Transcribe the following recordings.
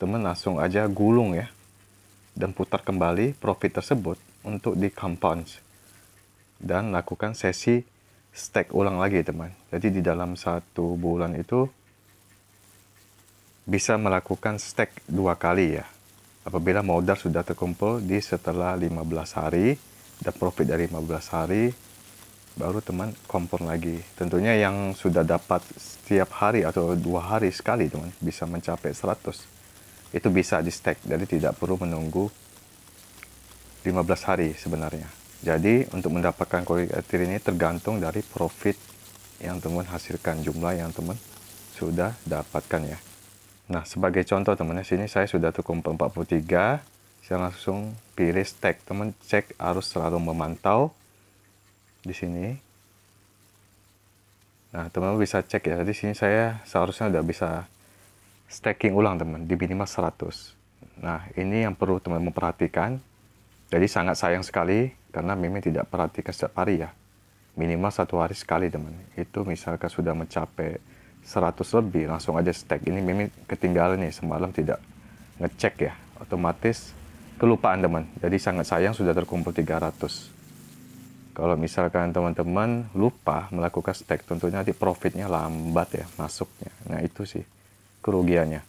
teman teman langsung aja gulung ya dan putar kembali profit tersebut untuk di compound dan lakukan sesi stack ulang lagi teman jadi di dalam satu bulan itu bisa melakukan stack dua kali ya apabila modal sudah terkumpul di setelah 15 hari dan profit dari 15 hari baru teman kompon lagi tentunya yang sudah dapat setiap hari atau dua hari sekali teman bisa mencapai 100 itu bisa di stack jadi tidak perlu menunggu 15 hari sebenarnya jadi untuk mendapatkan kolik etir ini tergantung dari profit yang teman hasilkan jumlah yang teman sudah dapatkan ya nah sebagai contoh teman ya sini saya sudah tukung 43 saya langsung pilih stack teman cek harus selalu memantau di sini nah teman bisa cek ya di sini saya seharusnya sudah bisa stacking ulang teman di minimal 100. Nah ini yang perlu teman memperhatikan. Jadi sangat sayang sekali karena Meme tidak perhatikan setiap hari ya. Minimal satu hari sekali teman. Itu misalkan sudah mencapai 100 lebih langsung aja stack. Ini Meme ketinggalan nih semalam tidak ngecek ya. Otomatis kelupaan teman. Jadi sangat sayang sudah terkumpul 300 kalau misalkan teman-teman lupa melakukan stack tentunya nanti profitnya lambat ya masuknya nah itu sih kerugiannya.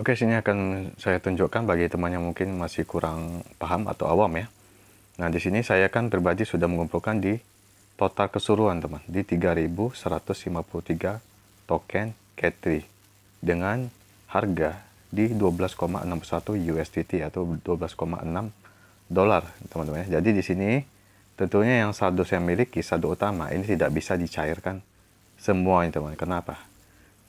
Oke, sini akan saya tunjukkan bagi teman yang mungkin masih kurang paham atau awam ya. Nah, di sini saya kan pribadi sudah mengumpulkan di total keseluruhan teman di 3153 token K3 dengan harga di 12,61 USDT atau 12,6 dolar teman-teman ya. Jadi di sini tentunya yang saldo saya miliki saldo utama ini tidak bisa dicairkan semua ini teman. Kenapa?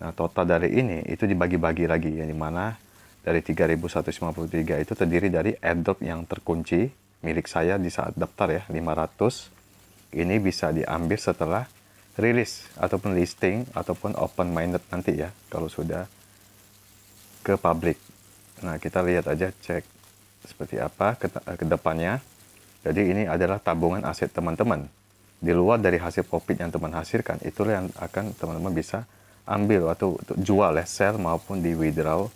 Nah, total dari ini itu dibagi-bagi lagi ya dimana dari 3153 itu terdiri dari airdrop yang terkunci milik saya di saat daftar ya 500 ini bisa diambil setelah rilis ataupun listing ataupun open minded nanti ya kalau sudah ke publik nah kita lihat aja cek seperti apa ke, eh, ke depannya jadi ini adalah tabungan aset teman-teman di luar dari hasil profit yang teman hasilkan itulah yang akan teman-teman bisa ambil atau untuk jual ya sell maupun di withdraw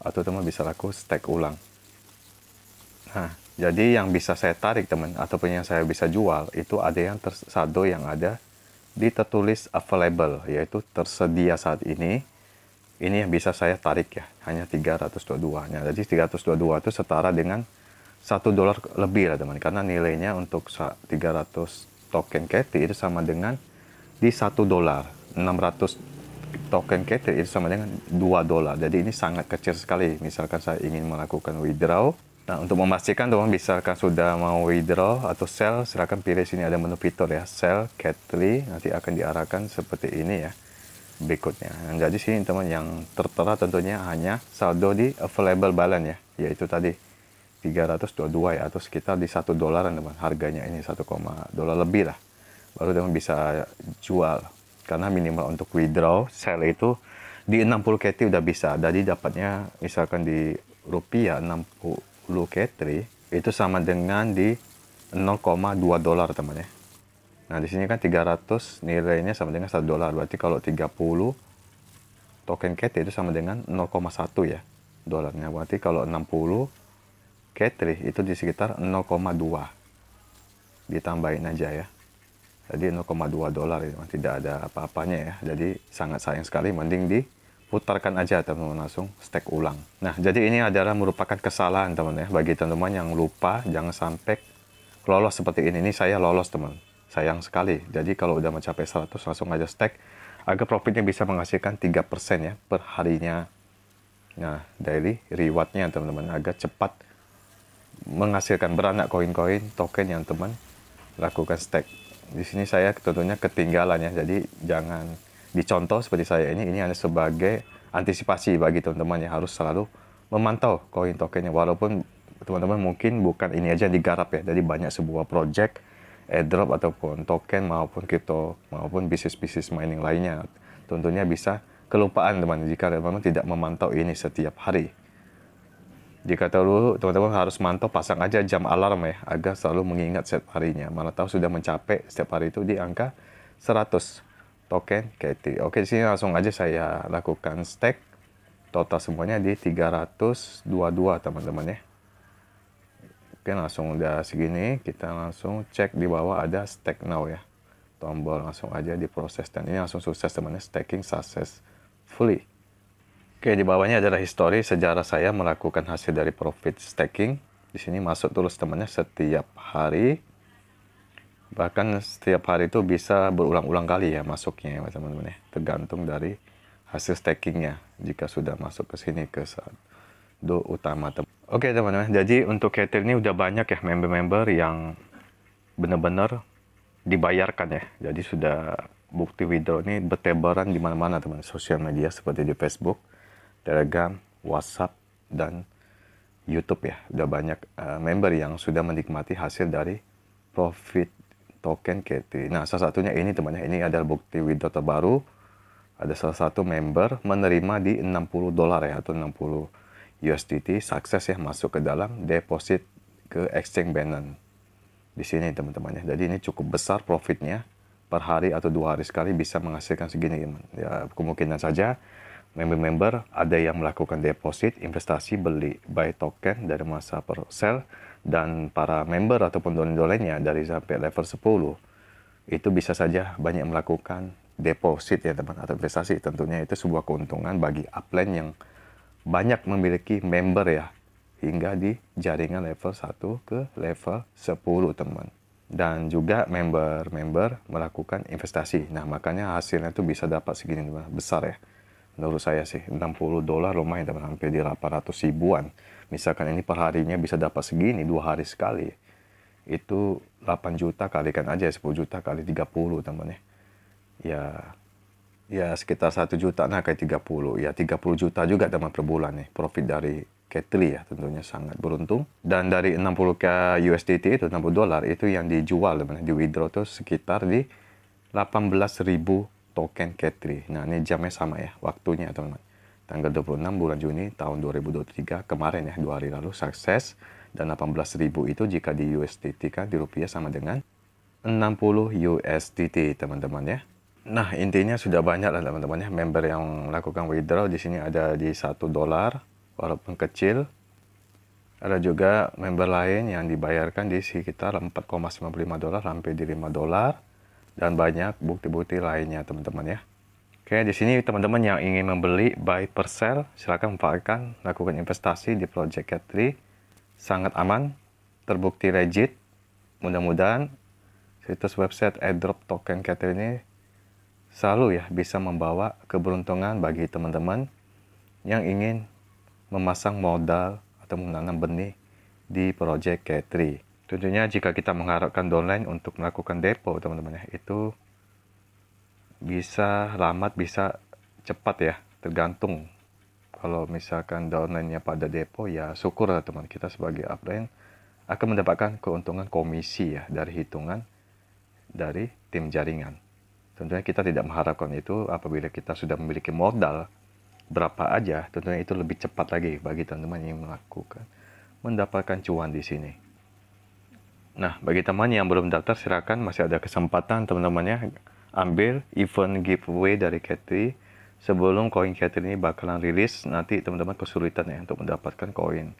atau teman bisa laku stake ulang nah jadi yang bisa saya tarik teman ataupun yang saya bisa jual itu ada yang tersado yang ada di tertulis available yaitu tersedia saat ini ini yang bisa saya tarik ya hanya 322 nya jadi 322 itu setara dengan satu dolar lebih lah teman karena nilainya untuk 300 token Cathy itu sama dengan di satu dolar 600 token Tether itu sama dengan 2 dolar. Jadi ini sangat kecil sekali. Misalkan saya ingin melakukan withdraw. Nah, untuk memastikan teman misalkan sudah mau withdraw atau sell, silakan pilih sini ada menu fitur ya. Sell, Catly, nanti akan diarahkan seperti ini ya berikutnya. Nah, jadi sini teman yang tertera tentunya hanya saldo di available balance ya, yaitu tadi 322 ya atau sekitar di satu dolaran teman harganya ini 1, dolar lebih lah. Baru teman bisa jual karena minimal untuk withdraw sell itu di 60 KT udah bisa jadi dapatnya misalkan di rupiah 60 KT itu sama dengan di 0,2 dolar teman ya nah di sini kan 300 nilainya sama dengan 1 dolar berarti kalau 30 token KT itu sama dengan 0,1 ya dolarnya berarti kalau 60 KT itu di sekitar 0,2 ditambahin aja ya jadi 0,2 dolar itu tidak ada apa-apanya ya. Jadi sangat sayang sekali mending diputarkan aja teman-teman langsung stek ulang. Nah, jadi ini adalah merupakan kesalahan teman ya bagi teman-teman yang lupa jangan sampai lolos seperti ini. Ini saya lolos teman. Sayang sekali. Jadi kalau udah mencapai 100 langsung aja stek agar profitnya bisa menghasilkan 3% ya per harinya. Nah, daily rewardnya teman-teman agak cepat menghasilkan beranak koin-koin token yang teman lakukan stake di sini saya tentunya ketinggalan ya. Jadi jangan dicontoh seperti saya ini. Ini hanya sebagai antisipasi bagi teman-teman yang harus selalu memantau koin tokennya. Walaupun teman-teman mungkin bukan ini aja yang digarap ya. Jadi banyak sebuah project airdrop ataupun token maupun crypto maupun bisnis-bisnis mining lainnya tentunya bisa kelupaan teman jika teman-teman tidak memantau ini setiap hari. Jika dulu teman-teman harus mantau pasang aja jam alarm ya, agar selalu mengingat setiap harinya. Mana tahu sudah mencapai setiap hari itu di angka 100 token KT. Oke, di sini langsung aja saya lakukan stake total semuanya di 322 teman-teman ya. Oke, langsung udah segini, kita langsung cek di bawah ada stake now ya. Tombol langsung aja diproses dan ini langsung sukses teman-teman, staking sukses fully. Oke, di bawahnya adalah histori sejarah saya melakukan hasil dari profit staking. Di sini masuk terus temannya setiap hari. Bahkan setiap hari itu bisa berulang-ulang kali ya masuknya ya teman-teman ya. Tergantung dari hasil stakingnya jika sudah masuk ke sini ke saat do utama teman. Oke teman-teman, jadi untuk hater ini udah banyak ya member-member yang benar-benar dibayarkan ya. Jadi sudah bukti withdraw ini bertebaran di mana-mana teman teman, sosial media seperti di Facebook, Telegram, WhatsApp, dan YouTube ya. Udah banyak uh, member yang sudah menikmati hasil dari profit token KT. Nah, salah satunya ini temannya. Ini adalah bukti withdraw terbaru. Ada salah satu member menerima di 60 dolar ya atau 60 USDT sukses ya masuk ke dalam deposit ke exchange Binance. Di sini teman temannya Jadi ini cukup besar profitnya per hari atau dua hari sekali bisa menghasilkan segini ya kemungkinan saja member-member ada yang melakukan deposit, investasi, beli buy token dari masa per sell dan para member ataupun dolen-dolennya dari sampai level 10 itu bisa saja banyak melakukan deposit ya teman atau investasi tentunya itu sebuah keuntungan bagi upline yang banyak memiliki member ya hingga di jaringan level 1 ke level 10 teman dan juga member-member melakukan investasi. Nah, makanya hasilnya itu bisa dapat segini teman, besar ya menurut saya sih 60 dolar lumayan teman sampai di 800 ribuan misalkan ini perharinya bisa dapat segini dua hari sekali itu 8 juta kalikan aja 10 juta kali 30 teman ya ya ya sekitar 1 juta nah kayak 30 ya 30 juta juga teman per bulan nih profit dari Ketri ya tentunya sangat beruntung dan dari 60 ke USDT itu 60 dolar itu yang dijual teman ya. di withdraw itu sekitar di 18 ribu token k Nah, ini jamnya sama ya, waktunya teman-teman. Tanggal 26 bulan Juni tahun 2023 kemarin ya, dua hari lalu sukses dan 18.000 itu jika di USDT kan di rupiah sama dengan 60 USDT teman-teman ya. Nah, intinya sudah banyak lah teman-teman ya member yang melakukan withdraw di sini ada di 1 dolar walaupun kecil. Ada juga member lain yang dibayarkan di sekitar 4,95 dolar sampai di 5 dolar dan banyak bukti-bukti lainnya teman-teman ya. Oke, di sini teman-teman yang ingin membeli buy per sell, silakan manfaatkan lakukan investasi di Project Cat 3. Sangat aman, terbukti legit. Mudah-mudahan situs website airdrop token Cat 3 ini selalu ya bisa membawa keberuntungan bagi teman-teman yang ingin memasang modal atau menanam benih di Project Cat 3. Tentunya jika kita mengharapkan downline untuk melakukan depo, teman-teman ya, itu bisa lambat, bisa cepat ya, tergantung. Kalau misalkan downline-nya pada depo, ya syukur lah teman kita sebagai upline akan mendapatkan keuntungan komisi ya dari hitungan dari tim jaringan. Tentunya kita tidak mengharapkan itu apabila kita sudah memiliki modal berapa aja, tentunya itu lebih cepat lagi bagi teman-teman yang melakukan mendapatkan cuan di sini. Nah, bagi teman yang belum daftar, silakan masih ada kesempatan teman-temannya ambil event giveaway dari Katri sebelum koin Katri ini bakalan rilis. Nanti teman-teman kesulitan ya untuk mendapatkan koin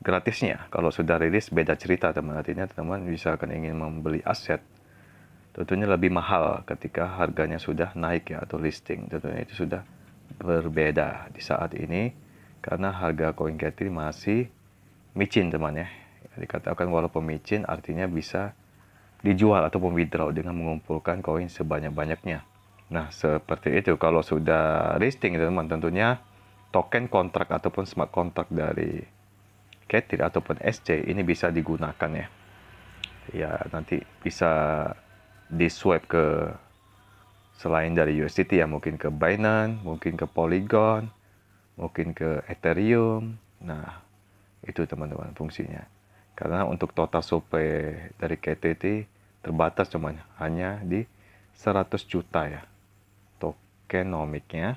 gratisnya. Kalau sudah rilis beda cerita teman artinya teman teman bisa akan ingin membeli aset tentunya lebih mahal ketika harganya sudah naik ya atau listing tentunya itu sudah berbeda di saat ini karena harga koin Katri masih micin teman teman ya dikatakan walau pemicin artinya bisa dijual atau withdraw dengan mengumpulkan koin sebanyak-banyaknya. Nah, seperti itu kalau sudah listing teman tentunya token kontrak ataupun smart contract dari Ketir ataupun SC ini bisa digunakan ya. Ya, nanti bisa di swipe ke selain dari USDT ya mungkin ke Binance, mungkin ke Polygon, mungkin ke Ethereum. Nah, itu teman-teman fungsinya. Karena untuk total survei dari KTT terbatas cuman hanya di 100 juta ya tokenomiknya.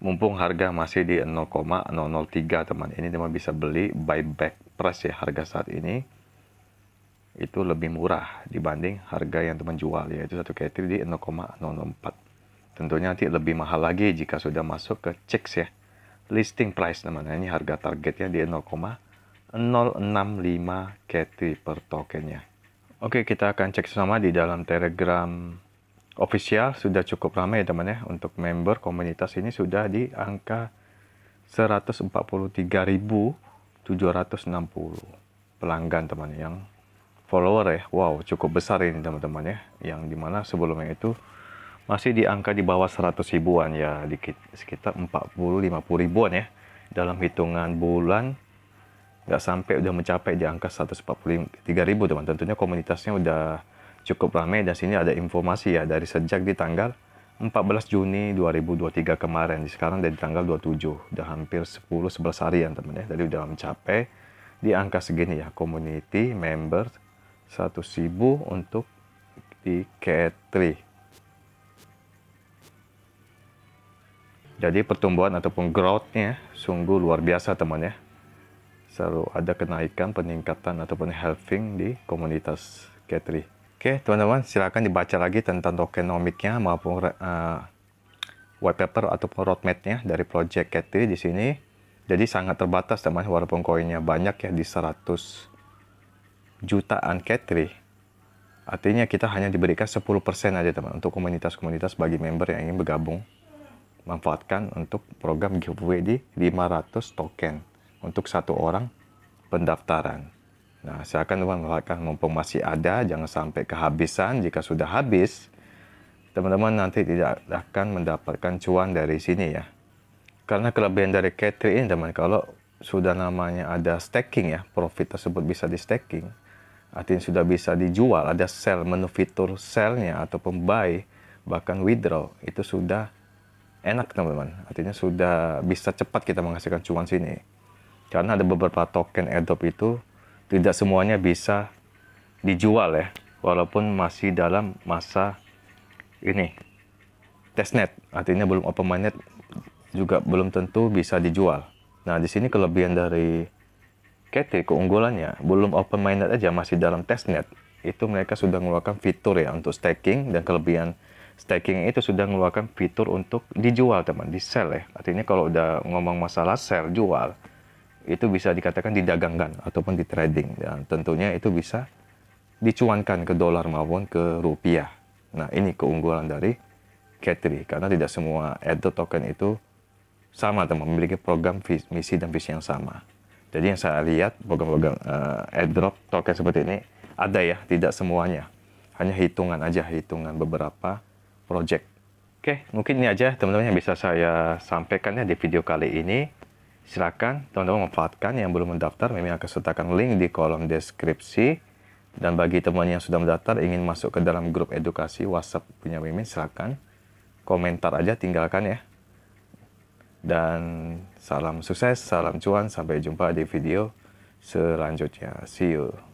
Mumpung harga masih di 0,003 teman, ini teman bisa beli buyback price ya harga saat ini itu lebih murah dibanding harga yang teman jual yaitu satu KTT di 0,004. Tentunya nanti lebih mahal lagi jika sudah masuk ke checks ya. Listing price teman, nah, ini harga targetnya di 0,004. 065 Getty per tokennya. Oke, kita akan cek sama di dalam Telegram official sudah cukup ramai ya teman ya. Untuk member komunitas ini sudah di angka 143.760 pelanggan teman yang follower ya. Wow, cukup besar ini teman-teman ya. Yang dimana sebelumnya itu masih di angka di bawah 100 ribuan ya, dikit sekitar 40-50 ribuan ya. Dalam hitungan bulan nggak sampai udah mencapai di angka 143 ribu teman tentunya komunitasnya udah cukup ramai dan sini ada informasi ya dari sejak di tanggal 14 Juni 2023 kemarin sekarang dari tanggal 27 udah hampir 10 11 harian teman ya jadi udah mencapai di angka segini ya community member 1000 untuk di K3 jadi pertumbuhan ataupun growth-nya sungguh luar biasa teman ya selalu ada kenaikan, peningkatan ataupun halving di komunitas K3. Oke, teman-teman silakan dibaca lagi tentang tokenomiknya maupun uh, white paper ataupun roadmapnya dari project K3 di sini. Jadi sangat terbatas teman walaupun koinnya banyak ya di 100 jutaan K3. Artinya kita hanya diberikan 10% aja teman untuk komunitas-komunitas bagi member yang ingin bergabung manfaatkan untuk program giveaway di 500 token untuk satu orang pendaftaran. Nah, silakan akan manfaatkan mumpung masih ada, jangan sampai kehabisan. Jika sudah habis, teman-teman nanti tidak akan mendapatkan cuan dari sini ya. Karena kelebihan dari catering ini, teman, kalau sudah namanya ada staking ya, profit tersebut bisa di staking, Artinya sudah bisa dijual, ada sell, menu fitur sellnya atau pembuy, bahkan withdraw, itu sudah enak teman-teman. Artinya sudah bisa cepat kita menghasilkan cuan sini karena ada beberapa token airdrop itu tidak semuanya bisa dijual ya walaupun masih dalam masa ini testnet artinya belum open mainnet juga belum tentu bisa dijual nah di sini kelebihan dari KT keunggulannya belum open mainnet aja masih dalam testnet itu mereka sudah mengeluarkan fitur ya untuk staking dan kelebihan staking itu sudah mengeluarkan fitur untuk dijual teman di sell ya artinya kalau udah ngomong masalah sell jual itu bisa dikatakan didagangkan ataupun di trading dan tentunya itu bisa dicuankan ke dolar maupun ke rupiah. Nah, ini keunggulan dari Ketri karena tidak semua Edo token itu sama teman-teman memiliki program misi dan visi yang sama. Jadi yang saya lihat program-program uh, eh, airdrop token seperti ini ada ya, tidak semuanya. Hanya hitungan aja, hitungan beberapa project. Oke, mungkin ini aja teman-teman yang bisa saya sampaikan ya di video kali ini. Silakan teman-teman manfaatkan yang belum mendaftar, Mimi akan sertakan link di kolom deskripsi. Dan bagi teman yang sudah mendaftar ingin masuk ke dalam grup edukasi WhatsApp punya Mimin, silakan komentar aja tinggalkan ya. Dan salam sukses, salam cuan, sampai jumpa di video selanjutnya. See you.